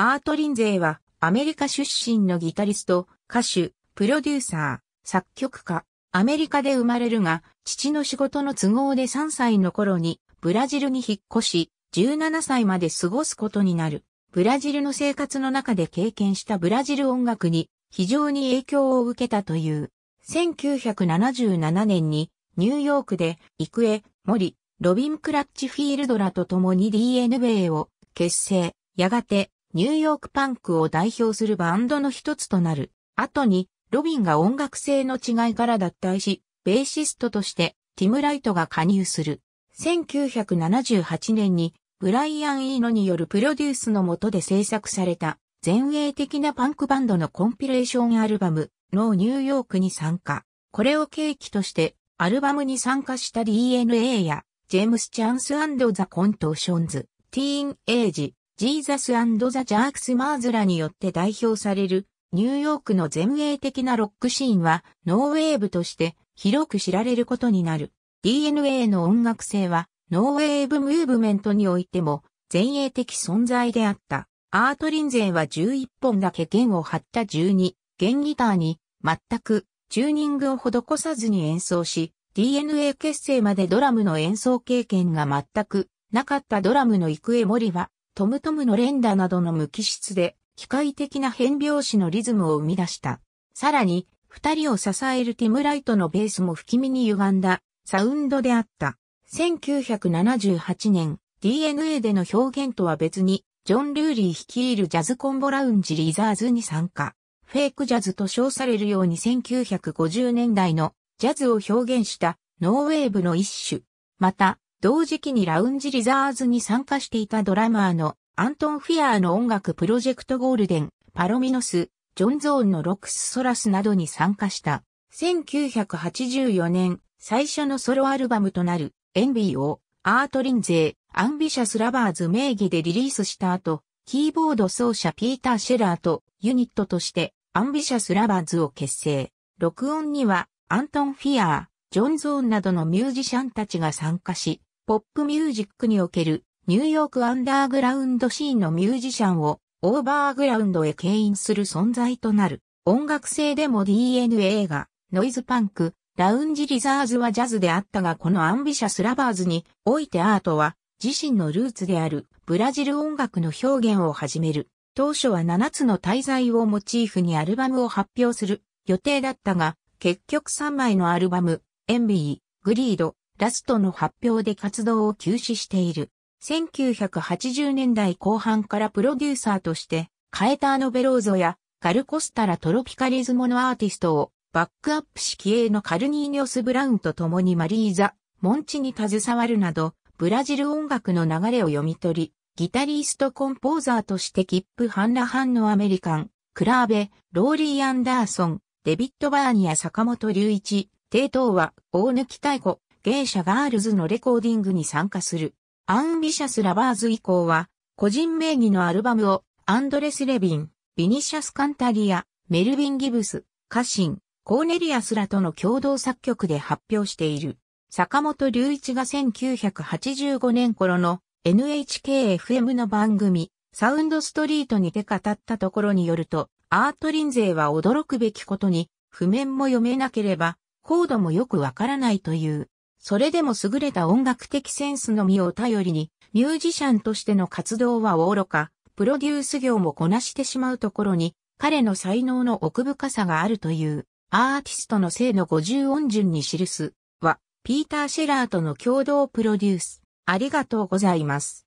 アート・リンゼーはアメリカ出身のギタリスト、歌手、プロデューサー、作曲家、アメリカで生まれるが、父の仕事の都合で3歳の頃にブラジルに引っ越し、17歳まで過ごすことになる。ブラジルの生活の中で経験したブラジル音楽に非常に影響を受けたという。1977年にニューヨークでイクエ、モリ、ロビン・クラッチフィールドらと共に DNA を結成。やがてニューヨークパンクを代表するバンドの一つとなる。後に、ロビンが音楽性の違いから脱退し、ベーシストとしてティム・ライトが加入する。1978年に、ブライアン・イーノによるプロデュースの下で制作された、前衛的なパンクバンドのコンピレーションアルバム、ノー・ニューヨークに参加。これを契機として、アルバムに参加した DNA や、ジェームス・チャンスザ・コントーションズ、ティーン・エイジ、ジーザスザ・ジャークス・マーズらによって代表されるニューヨークの前衛的なロックシーンはノーウェーブとして広く知られることになる。DNA の音楽性はノーウェーブムーブメントにおいても前衛的存在であった。アートリンゼーは11本だけ弦を張った12弦ギターに全くチューニングを施さずに演奏し DNA 結成までドラムの演奏経験が全くなかったドラムの行方森はトムトムの連打などの無機質で、機械的な変拍子のリズムを生み出した。さらに、二人を支えるティムライトのベースも不気味に歪んだサウンドであった。1978年、DNA での表現とは別に、ジョン・ルーリー率いるジャズコンボラウンジリザーズに参加。フェイクジャズと称されるように1950年代のジャズを表現したノーウェーブの一種。また、同時期にラウンジリザーズに参加していたドラマーのアントン・フィアーの音楽プロジェクトゴールデン、パロミノス、ジョン・ゾーンのロックス・ソラスなどに参加した。1984年、最初のソロアルバムとなる、エンビーを、アートリンゼー、アンビシャス・ラバーズ名義でリリースした後、キーボード奏者ピーター・シェラーとユニットとして、アンビシャス・ラバーズを結成。録音には、アントン・フィアー、ジョン・ゾーンなどのミュージシャンたちが参加し、ポップミュージックにおけるニューヨークアンダーグラウンドシーンのミュージシャンをオーバーグラウンドへ牽引する存在となる音楽性でも DNA がノイズパンク、ラウンジリザーズはジャズであったがこのアンビシャスラバーズにおいてアートは自身のルーツであるブラジル音楽の表現を始める。当初は7つの滞在をモチーフにアルバムを発表する予定だったが結局3枚のアルバム、エンビー、グリード、ラストの発表で活動を休止している。1980年代後半からプロデューサーとして、カエターノ・ベローゾやガルコスタラ・トロピカリズモのアーティストを、バックアップ式営のカルニーニョス・ブラウンと共にマリーザ・モンチに携わるなど、ブラジル音楽の流れを読み取り、ギタリストコンポーザーとしてキップ・ハンラハンのアメリカン、クラーベ、ローリー・アンダーソン、デビッド・バーニア・坂本隆一、テイトは大貫太鼓、芸者ガールズのレコーディングに参加する。アンビシャスラバーズ以降は、個人名義のアルバムを、アンドレス・レビン、ビニシャス・カンタリア、メルヴィン・ギブス、カシン、コーネリアスらとの共同作曲で発表している。坂本隆一が1985年頃の NHKFM の番組、サウンドストリートにて語ったところによると、アートリンゼは驚くべきことに、譜面も読めなければ、コードもよくわからないという。それでも優れた音楽的センスのみを頼りに、ミュージシャンとしての活動はおろか、プロデュース業もこなしてしまうところに、彼の才能の奥深さがあるという、アーティストの性の五十音順に記す、は、ピーター・シェラーとの共同プロデュース。ありがとうございます。